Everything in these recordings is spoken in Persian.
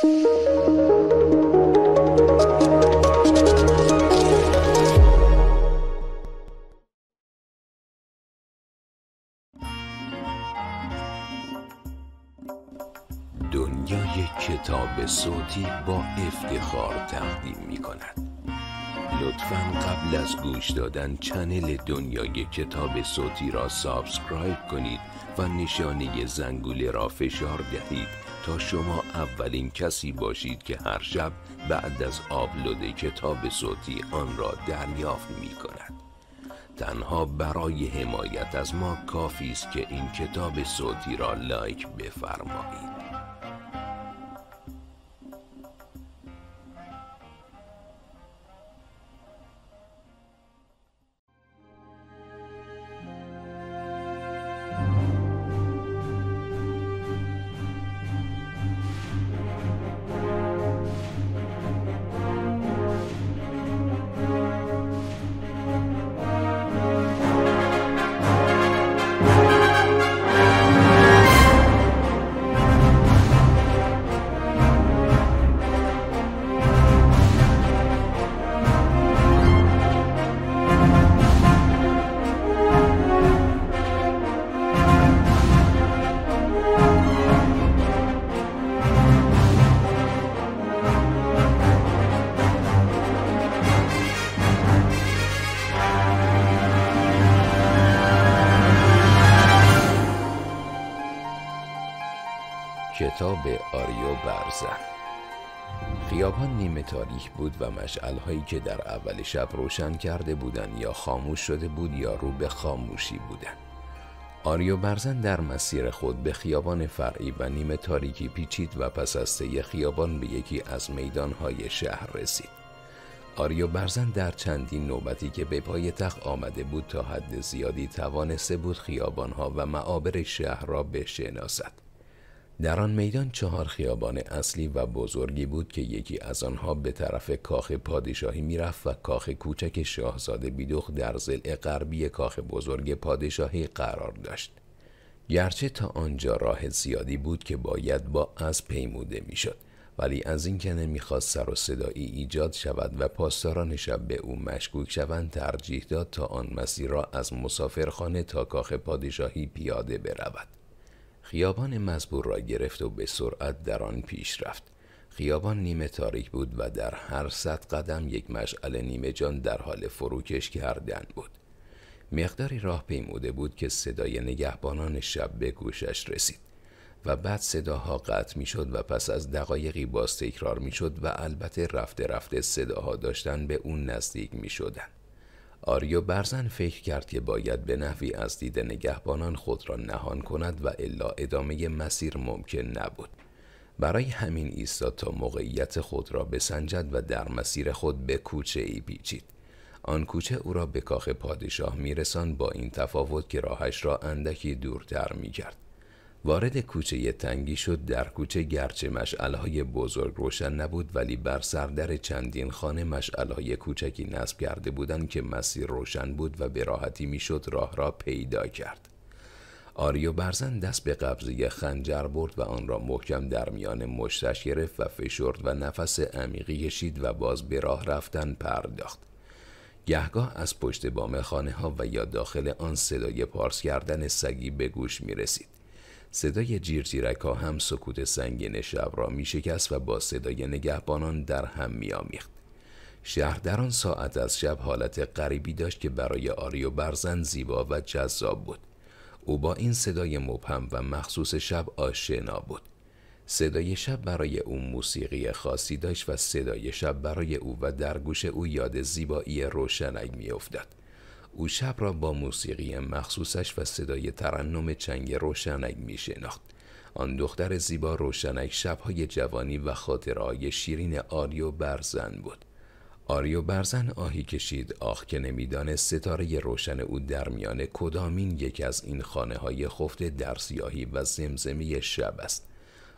دنیای کتاب صوتی با افتخار تقدیم می کند لطفا قبل از گوش دادن چنل دنیای کتاب صوتی را سابسکرایب کنید و نشانه زنگوله را فشار دهید تا شما اولین کسی باشید که هر شب بعد از آپلود کتاب صوتی آن را دریافت می کند تنها برای حمایت از ما کافی است که این کتاب صوتی را لایک بفرمایید بود و مشعل هایی که در اول شب روشن کرده بودند یا خاموش شده بود یا رو به خاموشی بودند. آریو برزن در مسیر خود به خیابان فرعی و نیمه تاریکی پیچید و پس از طی خیابان به یکی از میدانهای شهر رسید. آریو برزن در چندین نوبتی که به پای تخ آمده بود تا حد زیادی توانسته بود خیابانها و معابر شهر را بشناسد. در آن میدان چهار خیابان اصلی و بزرگی بود که یکی از آنها به طرف کاخ پادشاهی میرفت و کاخ کوچک شاهزاده بیدوخ در زل غربی کاخ بزرگ پادشاهی قرار داشت. گرچه تا آنجا راه زیادی بود که باید با از پیموده میشد ولی از اینکه نمیخواست سر و صدایی ایجاد شود و پاسداران شب به او مشکوک شوند ترجیح داد تا آن مسیر را از مسافرخانه تا کاخ پادشاهی پیاده برود خیابان مزبور را گرفت و به سرعت در آن پیش رفت خیابان نیمه تاریک بود و در هر صد قدم یک مشعل نیمه جان در حال فروکش کردن بود مقداری راه پیموده بود که صدای نگهبانان شب به گوشش رسید و بعد صداها قطع می شد و پس از دقایقی باز تکرار می شد و البته رفته رفته صداها داشتن به اون نزدیک می شدن. آریو برزن فکر کرد که باید به نحوی از دید نگهبانان خود را نهان کند و الا ادامه مسیر ممکن نبود برای همین ایستاد تا موقعیت خود را بسنجد و در مسیر خود به کوچه ای پیچید آن کوچه او را به کاخ پادشاه میرسان با این تفاوت که راهش را اندکی دورتر کرد وارد کوچه تنگی شد در کوچه گرچه مشعلهای بزرگ روشن نبود ولی بر سردر چندین خانه مشعلهای کوچکی نصب کرده بودند که مسیر روشن بود و به راحتی میشد راه را پیدا کرد آریو برزن دست به قبضه خنجر برد و آن را محکم در میان مشتش گرفت و فشرد و نفس عمیقی کشید و باز به راه رفتن پرداخت گهگاه از پشت بام خانه ها و یا داخل آن صدای پارس کردن سگی به گوش می رسید. صدای جیرجیرک ها هم سکوت سنگین شب را می شکست و با صدای نگهبانان در هم می آمیخت. شهر در آن ساعت از شب حالت غریبی داشت که برای آریو برزن زیبا و جذاب بود. او با این صدای مبهم و مخصوص شب آشنا بود. صدای شب برای او موسیقی خاصی داشت و صدای شب برای او و در گوش او یاد زیبایی روشنک میافتاد. او شب را با موسیقی مخصوصش و صدای ترنم چنگ روشنک می شناخت. آن دختر زیبا روشنک شبهای جوانی و خاطرهای شیرین آریو برزن بود. آریو برزن آهی کشید آخ که نمیدانست ستاره روشن او در میان کدامین یک از این خانه های خفته در سیاهی و زمزمی شب است.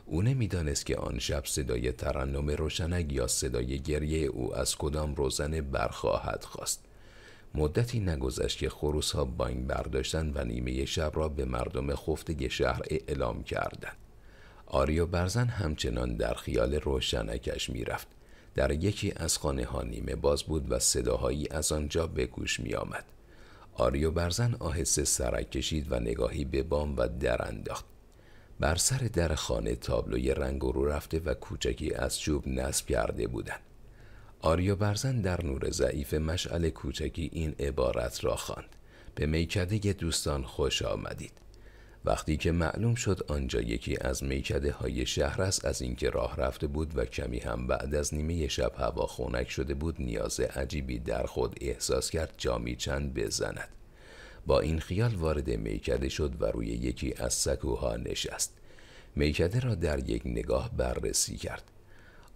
او نمیدانست که آن شب صدای ترنم روشنک یا صدای گریه او از کدام روزن برخواهد خواست. مدتی نگذشت که خروس ها بانگ برداشتن و نیمه شب را به مردم خفته شهر اعلام کردند. آریو برزن همچنان در خیال روشنکش میرفت. در یکی از خانه ها نیمه باز بود و صداهایی از آنجا به گوش می آمد. آریو برزن آهسته سرک کشید و نگاهی به بام و در انداخت. بر سر در خانه تابلوی رنگ رو رفته و کوچکی از چوب نصب کرده بودند. آریا برزن در نور ضعیف مشعل کوچکی این عبارت را خواند به میکده دوستان خوش آمدید وقتی که معلوم شد آنجا یکی از میکده های شهر است از اینکه راه رفته بود و کمی هم بعد از نیمه شب هوا خونک شده بود نیاز عجیبی در خود احساس کرد جامی چند بزند با این خیال وارد میکده شد و روی یکی از سکوها نشست میکده را در یک نگاه بررسی کرد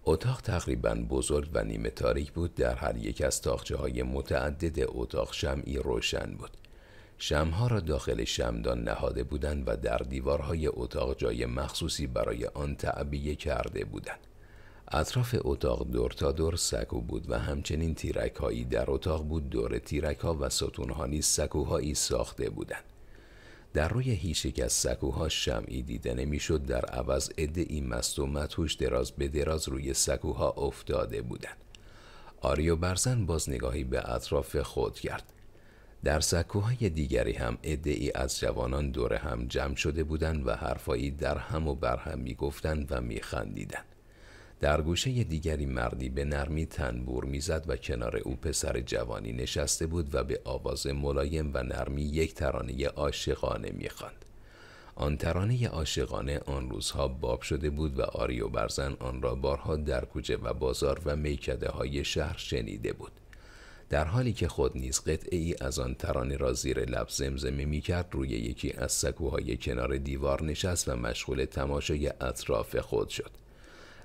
اتاق تقریبا بزرگ و نیمه تاریک بود در هر یک از تاخچه های متعدد اتاق شمعی روشن بود شمها را داخل شمدان نهاده بودند و در دیوارهای اتاق جای مخصوصی برای آن تعبیه کرده بودند. اطراف اتاق دور تا دور سکو بود و همچنین تیرک هایی در اتاق بود دور تیرک ها و ستون ها نیز سکوهایی ساخته بودند. در روی هیچ یک از سکوها شمعی دیده نمیشد در عوض عده این مست و متوش دراز به دراز روی سکوها افتاده بودند آریو برزن باز نگاهی به اطراف خود کرد در سکوهای دیگری هم ای از جوانان دور هم جمع شده بودند و حرفایی در هم و بر هم میگفتند و میخندیدند در گوشه دیگری مردی به نرمی تنبور میزد و کنار او پسر جوانی نشسته بود و به آواز ملایم و نرمی یک ترانه عاشقانه میخواند آن ترانه عاشقانه آن روزها باب شده بود و آریو برزن آن را بارها در کوچه و بازار و میکده های شهر شنیده بود در حالی که خود نیز قطعی از آن ترانه را زیر لب زمزمه می کرد روی یکی از سکوهای کنار دیوار نشست و مشغول تماشای اطراف خود شد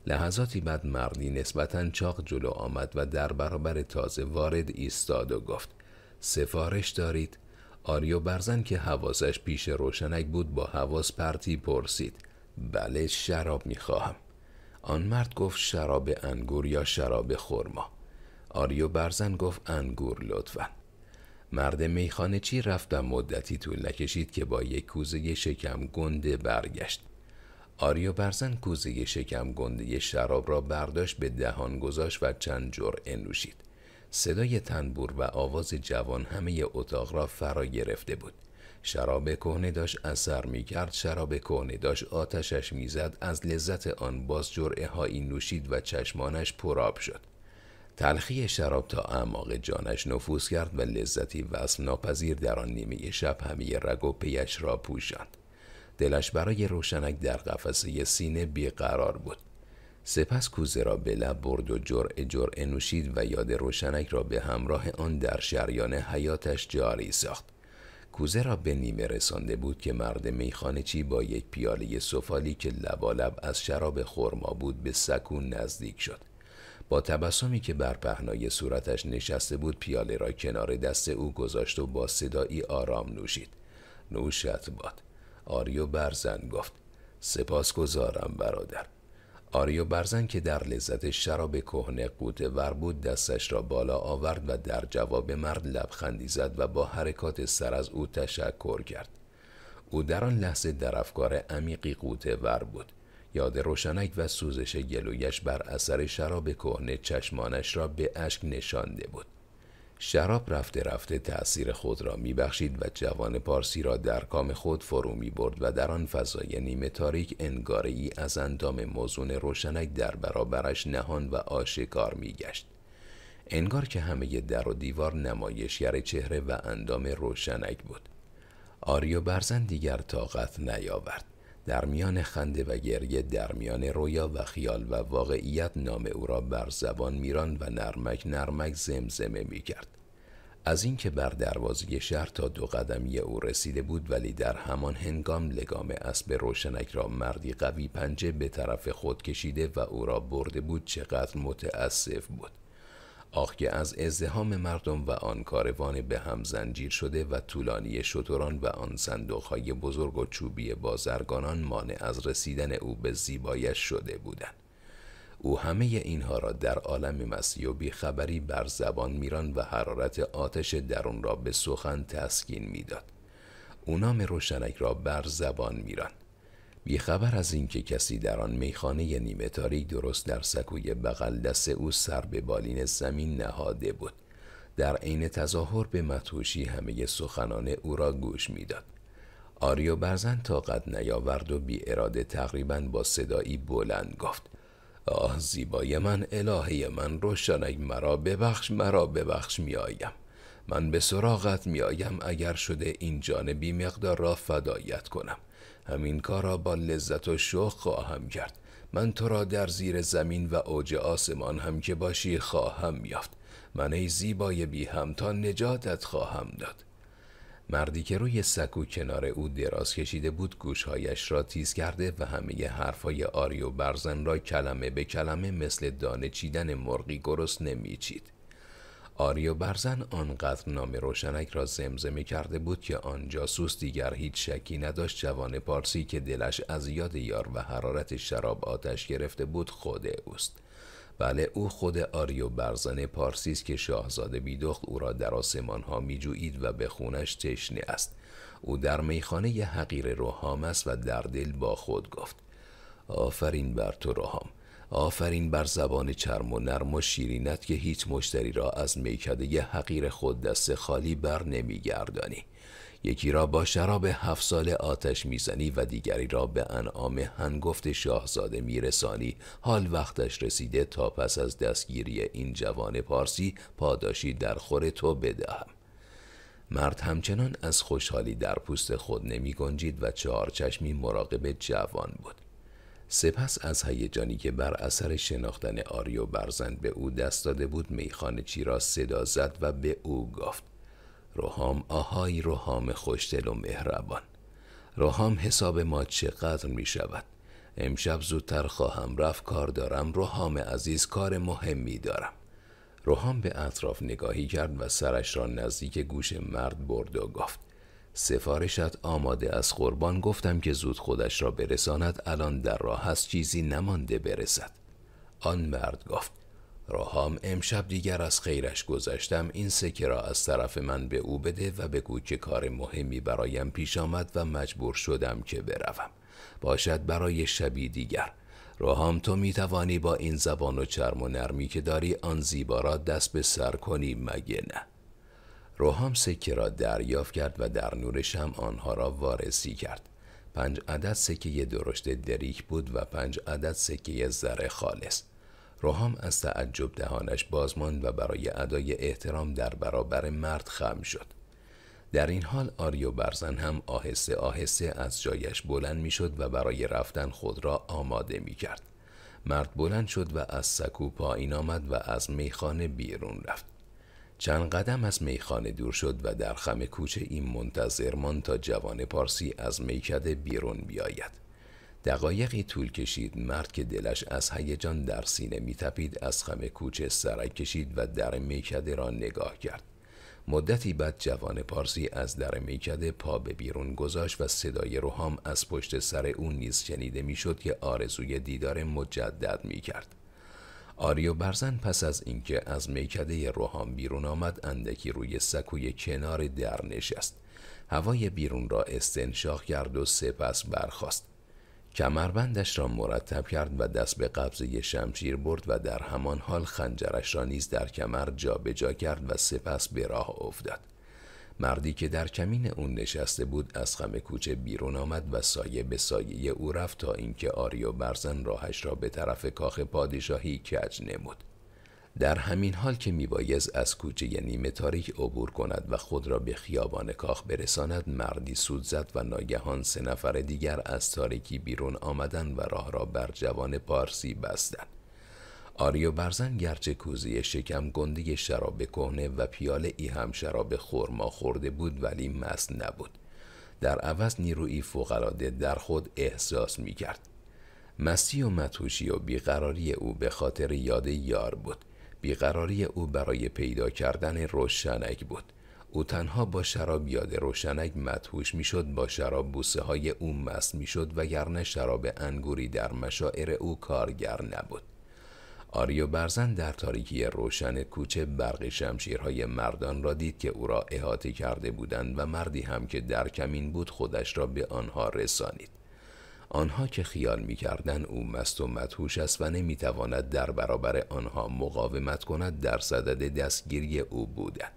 لحظاتی بعد مردی نسبتا چاق جلو آمد و در برابر تازه وارد ایستاد و گفت سفارش دارید؟ آریو برزن که حواسش پیش روشنک بود با حواس پرتی پرسید بله شراب میخواهم آن مرد گفت شراب انگور یا شراب خورما آریو برزن گفت انگور لطفا مرد میخانه چی رفت و مدتی طول نکشید که با یک کوزه شکم گنده برگشت برزن کوزه شکم گنده شراب را برداشت به دهان گذاشت و چند جرعه نوشید. صدای تنبور و آواز جوان همه اتاق را فرا گرفته بود. شراب کهنه داشت اثر می کرد شراب کهنه داشت آتشش میزد از لذت آن باز جرعه های نوشید و چشمانش پراب شد تلخی شراب تا اعماق جانش نفوذ کرد و لذتی وصف ناپذیر در آن نیمه شب همه رگ و پیش را پوشاند دلش برای روشنک در قفسه سینه بیقرار بود سپس کوزه را به لب برد و جرعه جرعه نوشید و یاد روشنک را به همراه آن در شریان حیاتش جاری ساخت کوزه را به نیمه رسانده بود که مرد میخانه چی با یک پیاله سفالی که لبالب از شراب خرما بود به سکون نزدیک شد با تبسمی که بر پهنای صورتش نشسته بود پیاله را کنار دست او گذاشت و با صدایی آرام نوشید نوشت باد آریو برزن گفت سپاسگزارم برادر آریو برزن که در لذت شراب کهنه قوطه ور بود دستش را بالا آورد و در جواب مرد لبخندی زد و با حرکات سر از او تشکر کرد او در آن لحظه در افکار عمیقی قوطه ور بود یاد روشنک و سوزش گلویش بر اثر شراب کهنه چشمانش را به اشک نشانده بود شراب رفته رفته تأثیر خود را میبخشید و جوان پارسی را در کام خود فرو می برد و در آن فضای نیمه تاریک انگاره ای از اندام موزون روشنک در برابرش نهان و آشکار می گشت. انگار که همه در و دیوار نمایشگر چهره و اندام روشنک بود. آریو برزن دیگر طاقت نیاورد. در میان خنده و گریه در میان رویا و خیال و واقعیت نام او را بر زبان میران و نرمک نرمک زمزمه کرد از اینکه بر دروازه شهر تا دو قدمی او رسیده بود ولی در همان هنگام لگام اسب روشنک را مردی قوی پنجه به طرف خود کشیده و او را برده بود چقدر متاسف بود آخ که از ازدهام مردم و آن کاروان به هم زنجیر شده و طولانی شتران و آن صندوقهای بزرگ و چوبی بازرگانان مانع از رسیدن او به زیبایش شده بودند او همه اینها را در عالم مسی و بیخبری بر زبان میران و حرارت آتش درون را به سخن تسکین میداد او نام روشنک را بر زبان میران بیخبر از اینکه کسی در آن میخانه نیمه تاریک درست در سکوی بغل دست او سر به بالین زمین نهاده بود در عین تظاهر به متوشی همه سخنان او را گوش میداد آریو برزن قد نیاورد و بی اراده تقریبا با صدایی بلند گفت آه زیبای من الهه من روشنگ مرا ببخش مرا ببخش میآیم من به سراغت میآیم اگر شده این جانبی بی مقدار را فدایت کنم همین را با لذت و شوق خواهم کرد من تو را در زیر زمین و اوج آسمان هم که باشی خواهم یافت من ای زیبای بی هم تا نجاتت خواهم داد مردی که روی سکو کنار او دراز کشیده بود گوشهایش را تیز کرده و همه حرفهای آریو و برزن را کلمه به کلمه مثل دانه چیدن مرغی گرست نمیچید آریو برزن آنقدر نام روشنک را زمزمه کرده بود که آن جاسوس دیگر هیچ شکی نداشت جوان پارسی که دلش از یاد یار و حرارت شراب آتش گرفته بود خود اوست بله او خود آریو برزن پارسی است که شاهزاده بیدخت او را در آسمان ها میجویید و به خونش تشنه است او در میخانه حقیر روحام است و در دل با خود گفت آفرین بر تو روحام آفرین بر زبان چرم و نرم و شیرینت که هیچ مشتری را از میکده یه حقیر خود دست خالی بر نمیگردانی یکی را با شراب هفت ساله آتش میزنی و دیگری را به انعام هنگفت شاهزاده میرسانی حال وقتش رسیده تا پس از دستگیری این جوان پارسی پاداشی در خور تو بدهم مرد همچنان از خوشحالی در پوست خود نمی گنجید و چهار چشمی مراقب جوان بود سپس از هیجانی که بر اثر شناختن آریو برزند به او دست داده بود میخانه چی را صدا زد و به او گفت روحام آهای روحام خوشدل و مهربان روحام حساب ما چقدر می شود امشب زودتر خواهم رفت کار دارم روحام عزیز کار مهمی دارم روحام به اطراف نگاهی کرد و سرش را نزدیک گوش مرد برد و گفت سفارشت آماده از قربان گفتم که زود خودش را برساند الان در راه است چیزی نمانده برسد آن مرد گفت راهام امشب دیگر از خیرش گذشتم این سکه را از طرف من به او بده و بگو که کار مهمی برایم پیش آمد و مجبور شدم که بروم باشد برای شبی دیگر روحام تو می توانی با این زبان و چرم و نرمی که داری آن زیبا را دست به سر کنی مگه نه روحام سکه را دریافت کرد و در نور شم آنها را وارسی کرد پنج عدد سکه درشت دریک بود و پنج عدد سکه زر خالص روحام از تعجب دهانش باز ماند و برای ادای احترام در برابر مرد خم شد در این حال آریو برزن هم آهسته آهسته از جایش بلند میشد و برای رفتن خود را آماده می کرد. مرد بلند شد و از سکو پایین آمد و از میخانه بیرون رفت. چند قدم از میخانه دور شد و در خم کوچه این منتظر ماند تا جوان پارسی از میکده بیرون بیاید دقایقی طول کشید مرد که دلش از هیجان در سینه میتپید از خم کوچه سرک کشید و در میکده را نگاه کرد مدتی بعد جوان پارسی از در میکده پا به بیرون گذاشت و صدای روحام از پشت سر او نیز شنیده میشد که آرزوی دیدار مجدد میکرد آریو برزن پس از اینکه از میکده روحان بیرون آمد اندکی روی سکوی کنار در نشست هوای بیرون را استنشاق کرد و سپس برخاست کمربندش را مرتب کرد و دست به قبضه شمشیر برد و در همان حال خنجرش را نیز در کمر جابجا جا کرد و سپس به راه افتاد مردی که در کمین اون نشسته بود از خم کوچه بیرون آمد و سایه به سایه او رفت تا اینکه آریو برزن راهش را به طرف کاخ پادشاهی کج نمود در همین حال که میبایز از کوچه نیمه تاریک عبور کند و خود را به خیابان کاخ برساند مردی سود زد و ناگهان سه نفر دیگر از تاریکی بیرون آمدن و راه را بر جوان پارسی بستند آریو برزن گرچه کوزی شکم گنده شراب کهنه و پیاله ای هم شراب خورما خورده بود ولی مست نبود در عوض نیرویی فوقالعاده در خود احساس می کرد مستی و متوشی و بیقراری او به خاطر یاد یار بود بیقراری او برای پیدا کردن روشنک بود او تنها با شراب یاد روشنک مدهوش میشد با شراب بوسه های او مست میشد وگرنه شراب انگوری در مشاعر او کارگر نبود آریو برزن در تاریکی روشن کوچه برق شمشیرهای مردان را دید که او را احاطه کرده بودند و مردی هم که در کمین بود خودش را به آنها رسانید. آنها که خیال می کردن او مست و مدهوش است و نمی تواند در برابر آنها مقاومت کند در صدد دستگیری او بودند.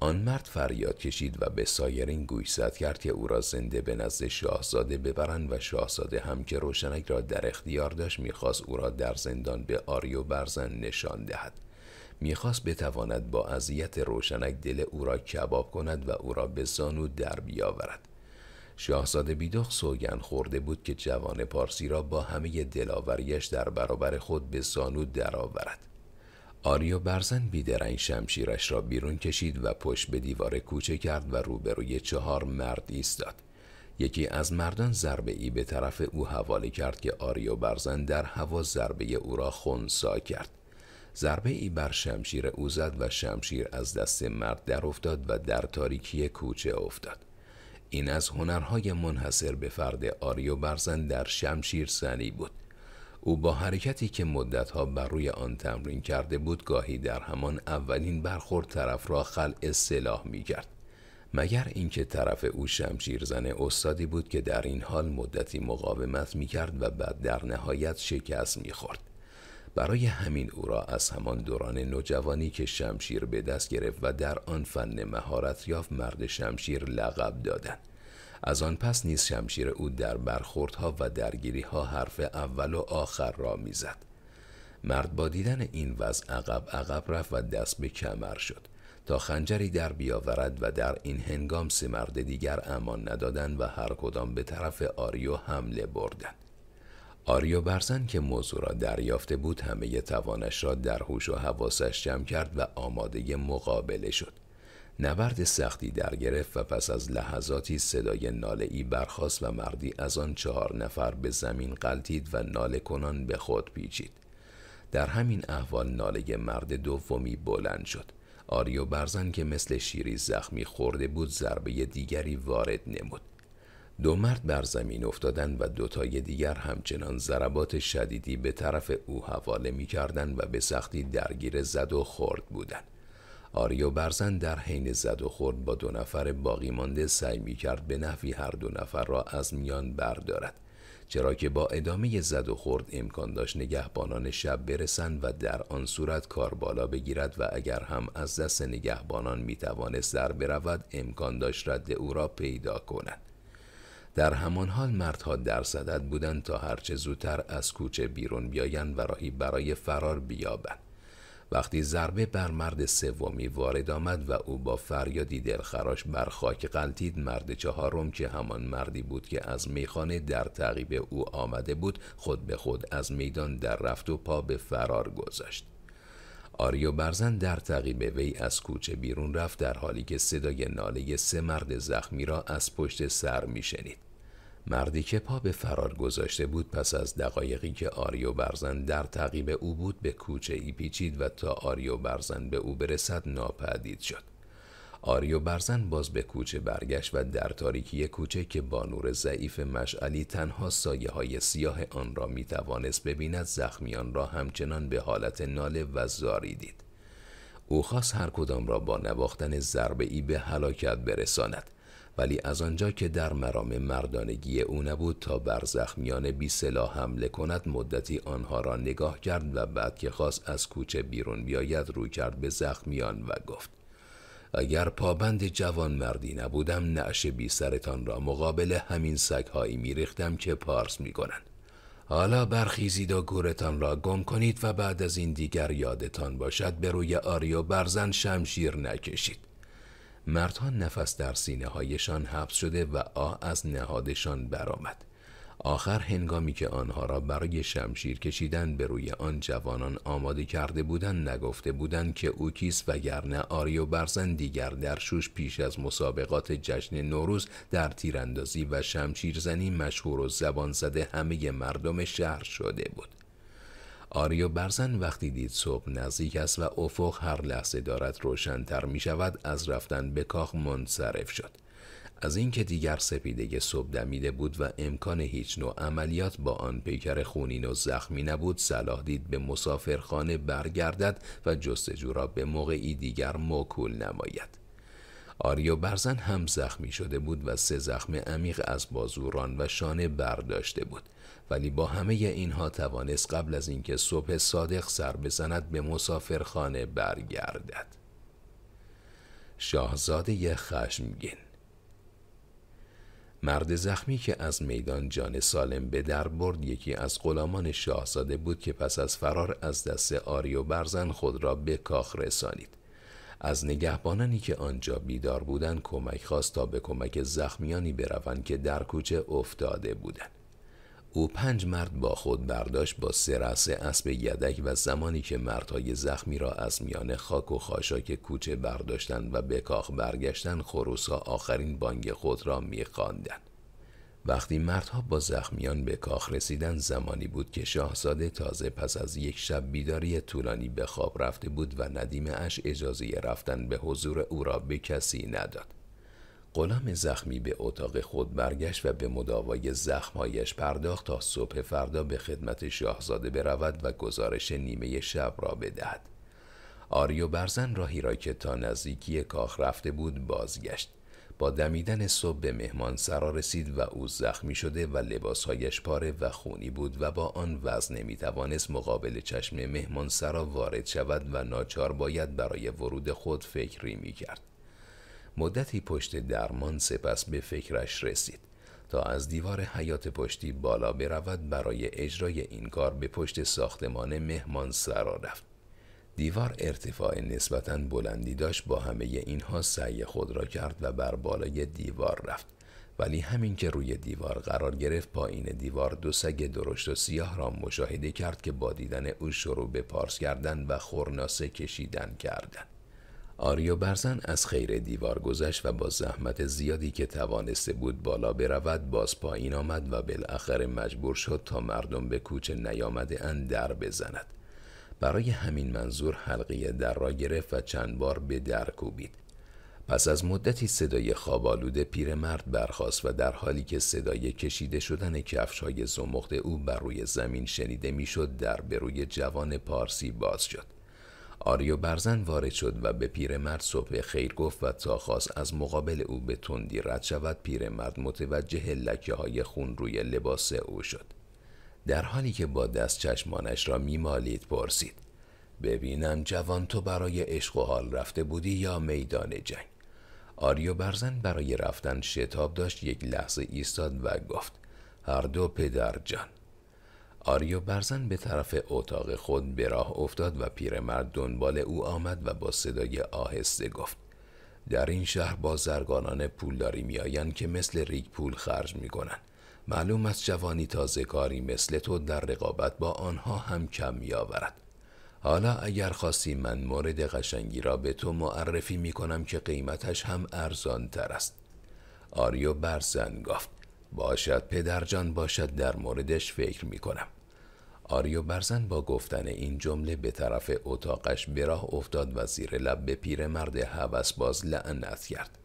آن مرد فریاد کشید و به سایرین گویست کرد که او را زنده به نزد شاهزاده ببرند و شاهزاده هم که روشنک را در اختیار داشت میخواست او را در زندان به آریو برزن نشان دهد میخواست بتواند با اذیت روشنک دل او را کباب کند و او را به زانو در بیاورد شاهزاده بیدخ سوگن خورده بود که جوان پارسی را با همه دلاوریش در برابر خود به زانو درآورد آریو برزن بیدرنگ شمشیرش را بیرون کشید و پشت به دیوار کوچه کرد و روبروی چهار مرد ایستاد. یکی از مردان ضربه ای به طرف او حواله کرد که آریو برزن در هوا ضربه او را خونسا کرد. ضربه ای بر شمشیر او زد و شمشیر از دست مرد در افتاد و در تاریکی کوچه افتاد. این از هنرهای منحصر به فرد آریو برزن در شمشیر سنی بود. او با حرکتی که مدتها بر روی آن تمرین کرده بود گاهی در همان اولین برخورد طرف را خلع سلاح می کرد. مگر اینکه طرف او زن استادی بود که در این حال مدتی مقاومت می کرد و بعد در نهایت شکست می خورد. برای همین او را از همان دوران نوجوانی که شمشیر به دست گرفت و در آن فن مهارت یافت مرد شمشیر لقب دادند. از آن پس نیز شمشیر او در برخوردها و درگیری ها حرف اول و آخر را میزد مرد با دیدن این وضع عقب عقب رفت و دست به کمر شد تا خنجری در بیاورد و در این هنگام سه مرد دیگر امان ندادند و هر کدام به طرف آریو حمله بردند آریو برزن که موضوع را دریافته بود همه توانش را در هوش و حواسش جمع کرد و آماده مقابله شد نبرد سختی در گرفت و پس از لحظاتی صدای ناله ای برخاست و مردی از آن چهار نفر به زمین قلتید و ناله به خود پیچید. در همین احوال ناله مرد دومی بلند شد. آریو برزن که مثل شیری زخمی خورده بود ضربه دیگری وارد نمود. دو مرد بر زمین افتادند و دوتای دیگر همچنان ضربات شدیدی به طرف او حواله می کردن و به سختی درگیر زد و خورد بودند. آریو برزن در حین زد و خورد با دو نفر باقی مانده سعی می کرد به نحوی هر دو نفر را از میان بردارد چرا که با ادامه زد و خورد امکان داشت نگهبانان شب برسند و در آن صورت کار بالا بگیرد و اگر هم از دست نگهبانان می توانست در برود امکان داشت رد او را پیدا کند در همان حال مردها در صدد بودند تا هرچه زودتر از کوچه بیرون بیایند و راهی برای فرار بیابند وقتی ضربه بر مرد سومی وارد آمد و او با فریادی دلخراش بر خاک قلتید مرد چهارم که همان مردی بود که از میخانه در تعقیب او آمده بود خود به خود از میدان در رفت و پا به فرار گذاشت آریو برزن در تعقیب وی از کوچه بیرون رفت در حالی که صدای ناله سه مرد زخمی را از پشت سر میشنید مردی که پا به فرار گذاشته بود پس از دقایقی که آریو برزن در تعقیب او بود به کوچه ای پیچید و تا آریو برزن به او برسد ناپدید شد آریو برزن باز به کوچه برگشت و در تاریکی کوچه که با نور ضعیف مشعلی تنها سایه های سیاه آن را می توانست ببیند زخمیان را همچنان به حالت ناله و زاری دید او خواست هر کدام را با نواختن ضربه ای به هلاکت برساند ولی از آنجا که در مرام مردانگی او نبود تا بر زخمیان بی سلاح حمله کند مدتی آنها را نگاه کرد و بعد که خواست از کوچه بیرون بیاید روی کرد به زخمیان و گفت اگر پابند جوان مردی نبودم نعش بی سرتان را مقابل همین سگهایی میریختم که پارس میکنند حالا برخیزید و گورتان را گم کنید و بعد از این دیگر یادتان باشد به روی آریو برزن شمشیر نکشید مردها نفس در سینه هایشان حبس شده و آه از نهادشان برآمد. آخر هنگامی که آنها را برای شمشیر کشیدن به روی آن جوانان آماده کرده بودند نگفته بودند که او و وگرنه آریو برزن دیگر در شوش پیش از مسابقات جشن نوروز در تیراندازی و شمشیرزنی مشهور و زبان زده همه مردم شهر شده بود آریو برزن وقتی دید صبح نزدیک است و افق هر لحظه دارد روشنتر می شود از رفتن به کاخ منصرف شد از اینکه دیگر سپیده صبح دمیده بود و امکان هیچ نوع عملیات با آن پیکر خونین و زخمی نبود صلاح دید به مسافرخانه برگردد و جستجو را به موقعی دیگر موکول نماید آریو برزن هم زخمی شده بود و سه زخم عمیق از بازوران و شانه برداشته بود ولی با همه اینها توانست قبل از اینکه صبح صادق سر بزند به مسافرخانه برگردد شاهزاده خشمگین مرد زخمی که از میدان جان سالم به در برد یکی از غلامان شاهزاده بود که پس از فرار از دست آریو برزن خود را به کاخ رسانید از نگهبانانی که آنجا بیدار بودند کمک خواست تا به کمک زخمیانی بروند که در کوچه افتاده بودند او پنج مرد با خود برداشت با سرسه اسب یدک و زمانی که مردهای زخمی را از میان خاک و خاشاک کوچه برداشتند و به کاخ برگشتند خروسها آخرین بانگ خود را میخواندند وقتی مردها با زخمیان به کاخ رسیدن زمانی بود که شاهزاده تازه پس از یک شب بیداری طولانی به خواب رفته بود و ندیم اش اجازه رفتن به حضور او را به کسی نداد غلام زخمی به اتاق خود برگشت و به مداوای زخمهایش پرداخت تا صبح فردا به خدمت شاهزاده برود و گزارش نیمه شب را بدهد آریو برزن راهی را که تا نزدیکی کاخ رفته بود بازگشت با دمیدن صبح به مهمان سرا رسید و او زخمی شده و لباسهایش پاره و خونی بود و با آن وزن نمی توانست مقابل چشم مهمان سرا وارد شود و ناچار باید برای ورود خود فکری می کرد. مدتی پشت درمان سپس به فکرش رسید تا از دیوار حیات پشتی بالا برود برای اجرای این کار به پشت ساختمان مهمان سرا رفت دیوار ارتفاع نسبتا بلندی داشت با همه اینها سعی خود را کرد و بر بالای دیوار رفت ولی همین که روی دیوار قرار گرفت پایین دیوار دو سگ درشت و سیاه را مشاهده کرد که با دیدن او شروع به پارس کردن و خورناسه کشیدن کردند آریو برزن از خیر دیوار گذشت و با زحمت زیادی که توانسته بود بالا برود باز پایین آمد و بالاخره مجبور شد تا مردم به کوچه نیامده ان در بزند برای همین منظور حلقه در را گرفت و چند بار به در کوبید پس از مدتی صدای خوابالود پیرمرد برخاست و در حالی که صدای کشیده شدن کفش های زمخت او بر روی زمین شنیده میشد در بروی روی جوان پارسی باز شد آریو برزن وارد شد و به پیرمرد صبح خیر گفت و تا خواست از مقابل او به تندی رد شود پیرمرد متوجه لکه های خون روی لباس او شد در حالی که با دست چشمانش را میمالید پرسید ببینم جوان تو برای عشق و حال رفته بودی یا میدان جنگ آریو برزن برای رفتن شتاب داشت یک لحظه ایستاد و گفت هر دو پدر جان آریو برزن به طرف اتاق خود به راه افتاد و پیرمرد دنبال او آمد و با صدای آهسته گفت در این شهر بازرگانان پولداری میآیند که مثل ریگ پول خرج میکنند معلوم است جوانی تازه کاری مثل تو در رقابت با آنها هم کم آورد حالا اگر خواستی من مورد قشنگی را به تو معرفی می کنم که قیمتش هم ارزان تر است آریو برزن گفت باشد پدرجان باشد در موردش فکر می کنم آریو برزن با گفتن این جمله به طرف اتاقش به راه افتاد و زیر لب به پیرمرد باز لعنت کرد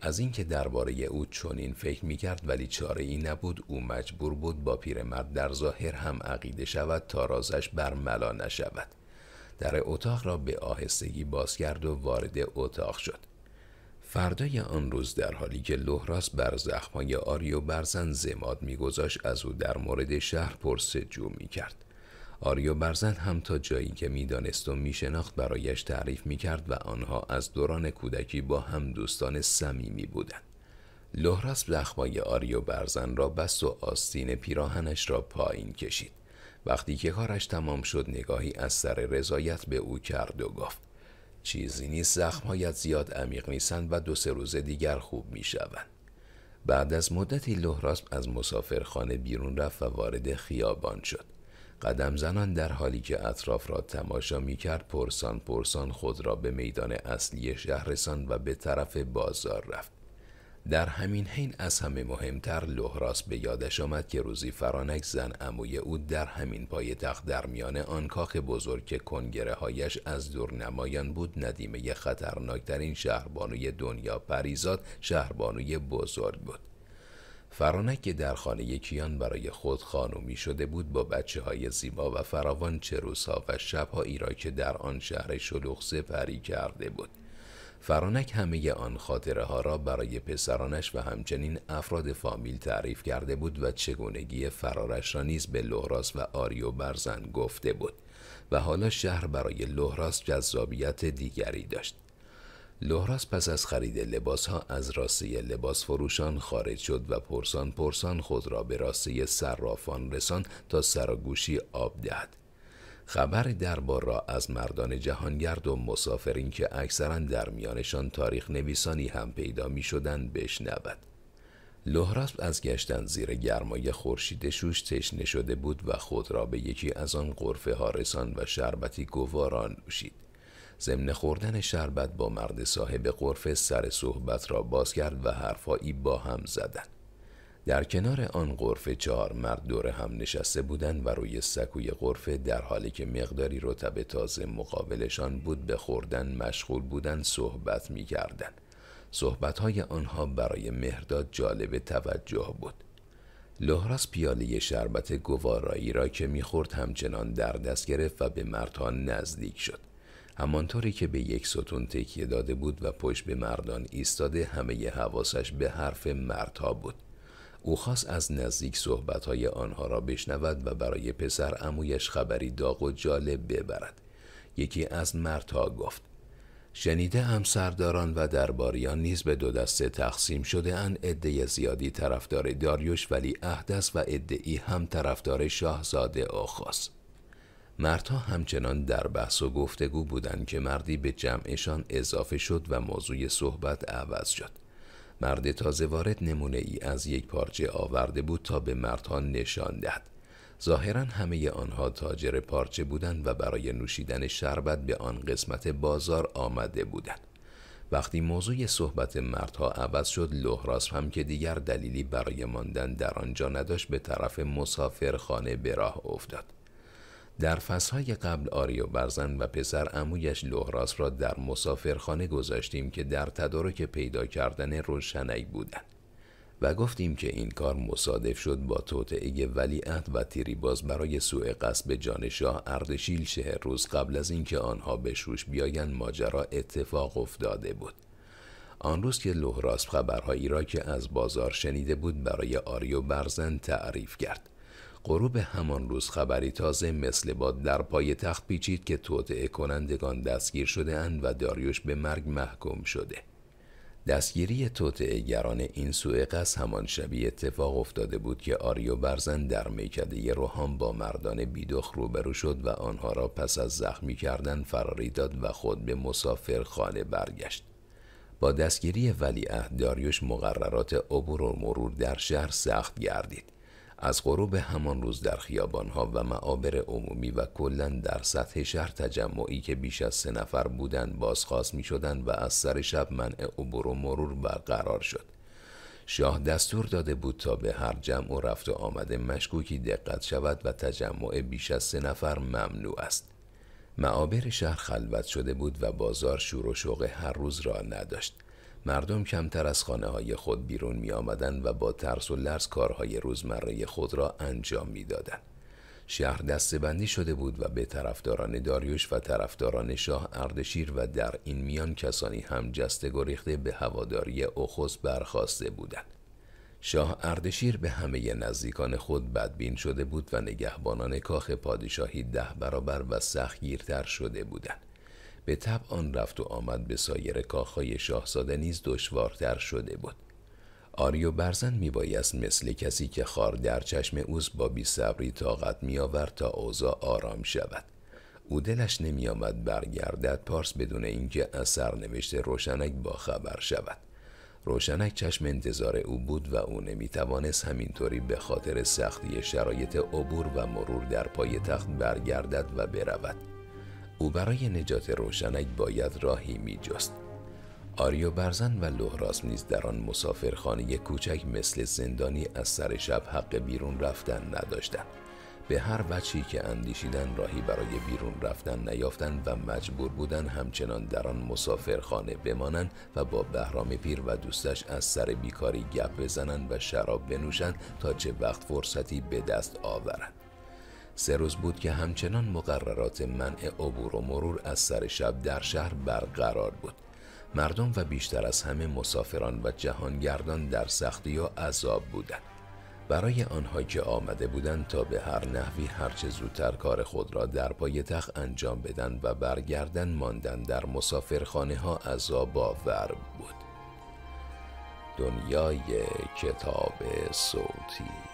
از اینکه درباره او چنین فکر می کرد ولی چاره ای نبود او مجبور بود با پیرمرد در ظاهر هم عقیده شود تا رازش ملا نشود در اتاق را به آهستگی باز کرد و وارد اتاق شد فردای آن روز در حالی که لحراس بر زخمای آریو برزن زماد میگذاشت از او در مورد شهر پرسجو میکرد آریو برزن هم تا جایی که میدانست و میشناخت برایش تعریف میکرد و آنها از دوران کودکی با هم دوستان صمیمی بودند لحراس زخمای آریو برزن را بست و آستین پیراهنش را پایین کشید وقتی که کارش تمام شد نگاهی از سر رضایت به او کرد و گفت چیزی نیست زخمهایت زیاد عمیق نیستند و دو سه روز دیگر خوب می شوند. بعد از مدتی لحراسب از مسافرخانه بیرون رفت و وارد خیابان شد. قدم زنان در حالی که اطراف را تماشا می کرد پرسان پرسان خود را به میدان اصلی شهرسان و به طرف بازار رفت. در همین حین از همه مهمتر لحراس به یادش آمد که روزی فرانک زن اموی او در همین پای تخت در میان آن کاخ بزرگ که کنگره هایش از دور نمایان بود ندیمه خطرناکترین شهربانوی دنیا پریزاد شهربانوی بزرگ بود فرانک که در خانه کیان برای خود خانومی شده بود با بچه های زیبا و فراوان چه روزها و شبهایی را که در آن شهر شلوغ سپری کرده بود فرانک همه آن خاطره ها را برای پسرانش و همچنین افراد فامیل تعریف کرده بود و چگونگی فرارش را نیز به لوراس و آریو برزن گفته بود و حالا شهر برای لوراس جذابیت دیگری داشت. لوراس پس از خرید لباس ها از راسته لباس فروشان خارج شد و پرسان پرسان خود را به راسته سرافان رسان تا سرگوشی آب دهد. خبر دربار را از مردان جهانگرد و مسافرین که اکثرا در میانشان تاریخ نویسانی هم پیدا می شدن بشنود. لحراسب از گشتن زیر گرمای خورشید شوش تشنه شده بود و خود را به یکی از آن قرفه ها رسان و شربتی گواران نوشید. ضمن خوردن شربت با مرد صاحب قرفه سر صحبت را باز کرد و حرفایی با هم زدند. در کنار آن قرفه چهار مرد دور هم نشسته بودند و روی سکوی قرفه در حالی که مقداری رطب تازه مقابلشان بود به خوردن مشغول بودند صحبت می کردن. صحبت های آنها برای مهرداد جالب توجه بود. لحراس پیاله شربت گوارایی را که میخورد همچنان در دست گرفت و به مردان نزدیک شد. همانطوری که به یک ستون تکیه داده بود و پشت به مردان ایستاده همه حواسش به حرف مردها بود. او خواست از نزدیک صحبتهای آنها را بشنود و برای پسر امویش خبری داغ و جالب ببرد یکی از مردها گفت شنیده هم سرداران و درباریان نیز به دو دسته تقسیم شده ان عده زیادی طرفدار داریوش ولی اهدس و ای هم طرفدار شاهزاده اوخاس. مردها همچنان در بحث و گفتگو بودند که مردی به جمعشان اضافه شد و موضوع صحبت عوض شد مرد تازه وارد نمونه ای از یک پارچه آورده بود تا به مردها نشان دهد ظاهرا همه آنها تاجر پارچه بودند و برای نوشیدن شربت به آن قسمت بازار آمده بودند وقتی موضوع صحبت مردها عوض شد لحراس هم که دیگر دلیلی برای ماندن در آنجا نداشت به طرف مسافرخانه به راه افتاد در فصلهای قبل آریو برزن و پسر امویش لوهراس را در مسافرخانه گذاشتیم که در تدارک پیدا کردن روشنک بودند و گفتیم که این کار مصادف شد با توطعه ولیعت و تیریباز برای سوء قصب جان شاه اردشیل شهر روز قبل از اینکه آنها به شوش بیایند ماجرا اتفاق افتاده بود آن روز که لوهراسب خبرهایی را که از بازار شنیده بود برای آریو برزن تعریف کرد غروب همان روز خبری تازه مثل باد در پای تخت پیچید که توطعه کنندگان دستگیر شده اند و داریوش به مرگ محکوم شده دستگیری توطعه گران این سوء قصد همان شبیه اتفاق افتاده بود که آریو برزن در میکده روحان با مردان بیدخ روبرو شد و آنها را پس از زخمی کردن فراری داد و خود به مسافرخانه برگشت با دستگیری ولیعهد داریوش مقررات عبور و مرور در شهر سخت گردید از غروب همان روز در خیابانها و معابر عمومی و کلا در سطح شهر تجمعی که بیش از سه نفر بودند بازخواست می شدند و از سر شب منع عبور و مرور برقرار شد شاه دستور داده بود تا به هر جمع و رفت و آمده مشکوکی دقت شود و تجمع بیش از سه نفر ممنوع است معابر شهر خلوت شده بود و بازار شور و شوق هر روز را نداشت مردم کمتر از خانه های خود بیرون می آمدن و با ترس و لرز کارهای روزمره خود را انجام می دادن. شهر دستبندی شده بود و به طرفداران داریوش و طرفداران شاه اردشیر و در این میان کسانی هم جسته گریخته به هواداری اخوز برخواسته بودند. شاه اردشیر به همه نزدیکان خود بدبین شده بود و نگهبانان کاخ پادشاهی ده برابر و سختگیرتر شده بودند. به تب آن رفت و آمد به سایر کاخهای شاهزاده نیز دشوارتر شده بود آریو برزن میبایست مثل کسی که خار در چشم اوز با بیصبری طاقت میآورد تا اوضاع آرام شود او دلش نمیآمد برگردد پارس بدون اینکه از سرنوشت روشنک با خبر شود روشنک چشم انتظار او بود و او نمیتوانست همینطوری به خاطر سختی شرایط عبور و مرور در پای تخت برگردد و برود او برای نجات روشنک باید راهی جست آریو برزن و لغراس نیز در آن مسافرخانه کوچک مثل زندانی از سر شب حق بیرون رفتن نداشتند به هر وچی که اندیشیدن راهی برای بیرون رفتن نیافتن و مجبور بودن همچنان در آن مسافرخانه بمانند و با بهرام پیر و دوستش از سر بیکاری گپ بزنند و شراب بنوشند تا چه وقت فرصتی به دست آورند سه روز بود که همچنان مقررات منع عبور و مرور از سر شب در شهر برقرار بود مردم و بیشتر از همه مسافران و جهانگردان در سختی و عذاب بودند برای آنها که آمده بودند تا به هر نحوی هرچه زودتر کار خود را در پایتخت انجام بدن و برگردن ماندن در مسافرخانه ها عذاب آور بود دنیای کتاب صوتی